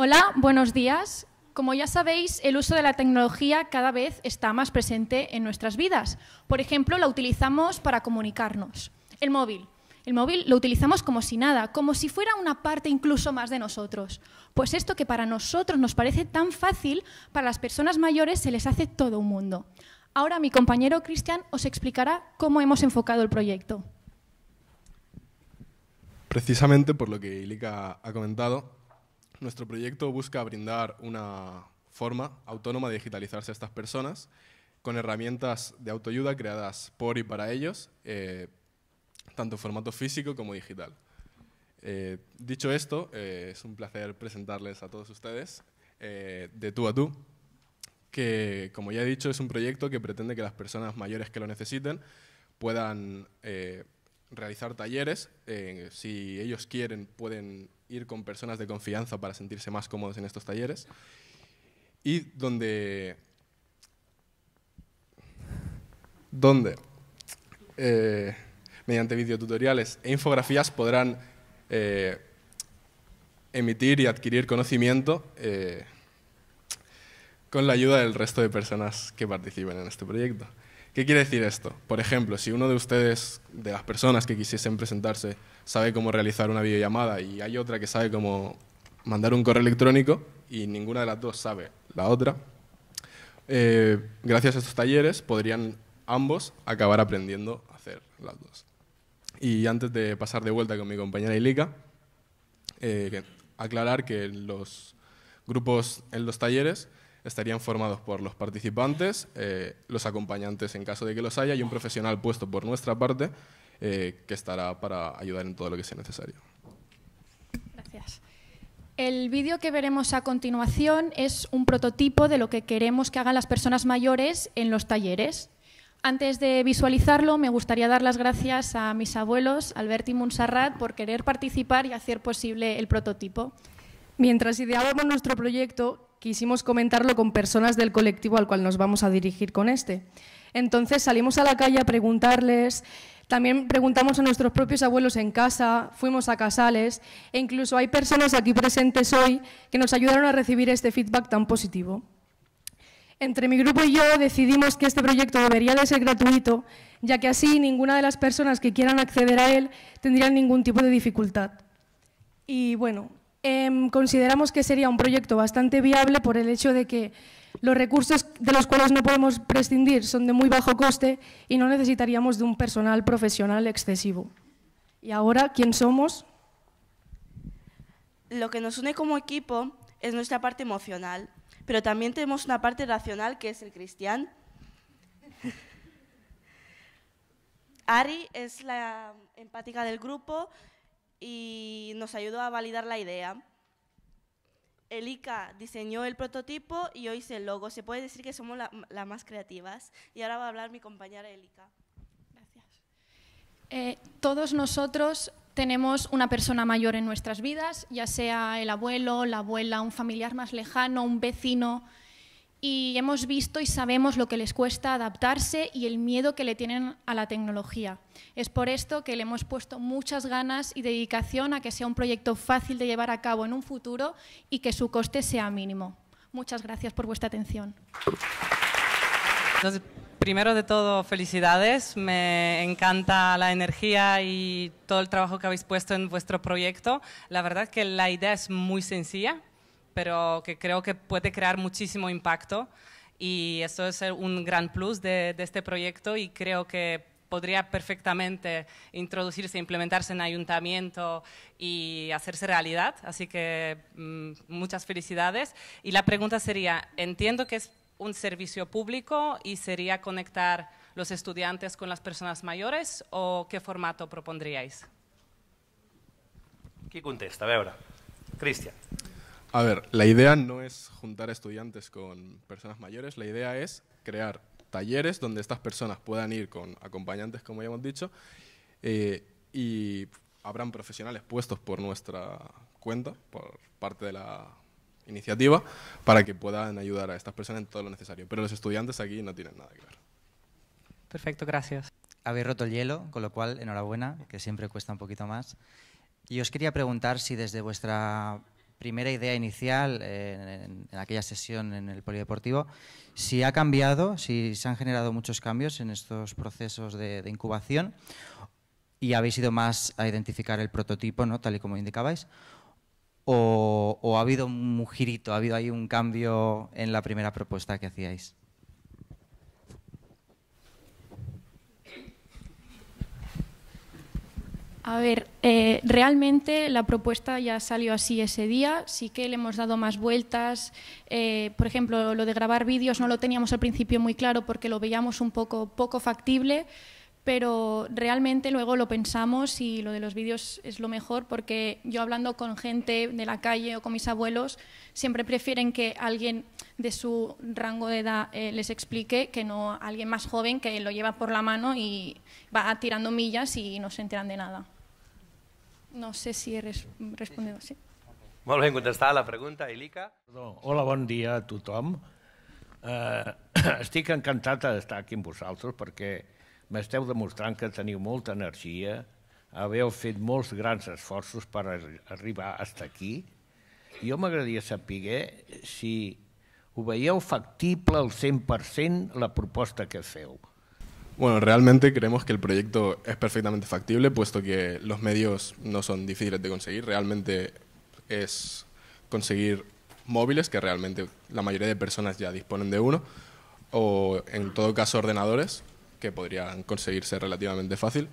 Hola, buenos días. Como ya sabéis, el uso de la tecnología cada vez está más presente en nuestras vidas. Por ejemplo, la utilizamos para comunicarnos. El móvil. El móvil lo utilizamos como si nada, como si fuera una parte incluso más de nosotros. Pues esto que para nosotros nos parece tan fácil, para las personas mayores se les hace todo un mundo. Ahora mi compañero Cristian os explicará cómo hemos enfocado el proyecto. Precisamente por lo que Ilika ha comentado, nuestro proyecto busca brindar una forma autónoma de digitalizarse a estas personas con herramientas de autoayuda creadas por y para ellos, eh, tanto en formato físico como digital. Eh, dicho esto, eh, es un placer presentarles a todos ustedes de tú a tú, que como ya he dicho es un proyecto que pretende que las personas mayores que lo necesiten puedan realizar talleres. Eh, si ellos quieren, pueden ir con personas de confianza para sentirse más cómodos en estos talleres. Y donde... Donde... Eh, mediante videotutoriales e infografías podrán eh, emitir y adquirir conocimiento con la ayuda del resto de personas que participen en este proyecto. ¿Qué quiere decir esto? Por ejemplo, si uno de ustedes, de las personas que quisiesen presentarse, sabe cómo realizar una videollamada y hay otra que sabe cómo mandar un correo electrónico y ninguna de las dos sabe la otra, eh, gracias a estos talleres podrían ambos acabar aprendiendo a hacer las dos. Y antes de pasar de vuelta con mi compañera Ilika, eh, aclarar que los grupos en los talleres estarían formados por los participantes, eh, los acompañantes en caso de que los haya y un profesional puesto por nuestra parte eh, que estará para ayudar en todo lo que sea necesario. Gracias. El vídeo que veremos a continuación es un prototipo de lo que queremos que hagan las personas mayores en los talleres. Antes de visualizarlo, me gustaría dar las gracias a mis abuelos, Albert y Montserrat, por querer participar y hacer posible el prototipo. Mientras ideábamos nuestro proyecto, quisimos comentarlo con personas del colectivo al cual nos vamos a dirigir con este. Entonces salimos a la calle a preguntarles, también preguntamos a nuestros propios abuelos en casa, fuimos a casales e incluso hay personas aquí presentes hoy que nos ayudaron a recibir este feedback tan positivo. Entre mi grupo y yo decidimos que este proyecto debería de ser gratuito, ya que así ninguna de las personas que quieran acceder a él tendrían ningún tipo de dificultad. Y bueno, Em, consideramos que sería un proyecto bastante viable por el hecho de que los recursos de los cuales no podemos prescindir son de muy bajo coste y no necesitaríamos de un personal profesional excesivo. ¿Y ahora quién somos? Lo que nos une como equipo es nuestra parte emocional, pero también tenemos una parte racional que es el cristian Ari es la empática del grupo y nos ayudó a validar la idea. Elika diseñó el prototipo y yo hice el logo. Se puede decir que somos las más creativas. Y ahora va a hablar mi compañera Elika. Gracias. Eh, todos nosotros tenemos una persona mayor en nuestras vidas, ya sea el abuelo, la abuela, un familiar más lejano, un vecino y hemos visto y sabemos lo que les cuesta adaptarse y el miedo que le tienen a la tecnología. Es por esto que le hemos puesto muchas ganas y dedicación a que sea un proyecto fácil de llevar a cabo en un futuro y que su coste sea mínimo. Muchas gracias por vuestra atención. Entonces, primero de todo, felicidades. Me encanta la energía y todo el trabajo que habéis puesto en vuestro proyecto. La verdad que la idea es muy sencilla, pero que creo que puede crear muchísimo impacto y eso es un gran plus de, este proyecto y creo que podría perfectamente introducirse, implementarse en ayuntamiento y hacerse realidad. Así que mm, muchas felicidades. Y la pregunta sería, entiendo que es un servicio público y sería conectar los estudiantes con las personas mayores o qué formato propondríais? qué contesta? A Cristian. A ver, la idea no es juntar estudiantes con personas mayores, la idea es crear talleres donde estas personas puedan ir con acompañantes, como ya hemos dicho, eh, y habrán profesionales puestos por nuestra cuenta, por parte de la iniciativa, para que puedan ayudar a estas personas en todo lo necesario. Pero los estudiantes aquí no tienen nada que ver. Perfecto, gracias. Habéis roto el hielo, con lo cual enhorabuena, que siempre cuesta un poquito más. Y os quería preguntar si desde vuestra primera idea inicial en, aquella sesión en el polideportivo, si ha cambiado, si se han generado muchos cambios en estos procesos de, incubación y habéis ido más a identificar el prototipo, ¿no? tal y como indicabais, o, o ha habido un girito, ha habido ahí un cambio en la primera propuesta que hacíais. A ver, eh, realmente la propuesta ya salió así ese día, sí que le hemos dado más vueltas. Eh, por ejemplo, lo de grabar vídeos no lo teníamos al principio muy claro porque lo veíamos un poco poco factible, pero realmente luego lo pensamos y lo de los vídeos es lo mejor porque yo hablando con gente de la calle o con mis abuelos siempre prefieren que alguien de su rango de edad eh, les explique que no alguien más joven que lo lleva por la mano y va tirando millas y no se enteran de nada. No sé si he res respondido, sí. Molt ben contestada la pregunta, Ilica. Hola, bon dia a tothom. Eh, estic encantat d'estar aquí amb vosaltres perquè m'esteu demostrant que teniu molta energia, haveu fet molts grans esforços per arribar fins aquí. Jo m'agradaria saber si ho veieu factible al 100% la proposta que feu. Bueno, realmente creemos que el proyecto es perfectamente factible, puesto que los medios no son difíciles de conseguir. Realmente es conseguir móviles, que realmente la mayoría de personas ya disponen de uno, o en todo caso ordenadores, que podrían conseguirse relativamente fácil.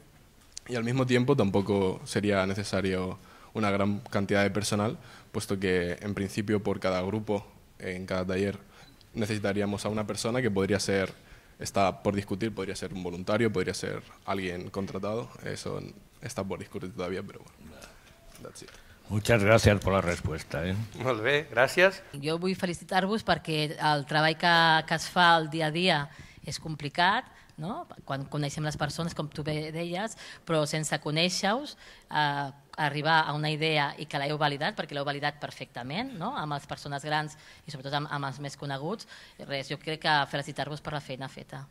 Y al mismo tiempo tampoco sería necesario una gran cantidad de personal, puesto que en principio por cada grupo, en cada taller, necesitaríamos a una persona que podría ser está por discutir, podría ser un voluntario, podría ser alguien contratado, eso está por discutir todavía, pero bueno, that's it. Muchas gràcies per la resposta. Eh? Molt bé, gràcies. Jo vull felicitar-vos perquè el treball que, que es fa el dia a dia és complicat, no? quan coneixem les persones, com tu bé deies, però sense conèixer vos eh, arribar a una idea i que l'heu validat, perquè l'heu validat perfectament, no? amb les persones grans i sobretot amb, amb els més coneguts, res, jo crec que felicitar-vos per la feina feta.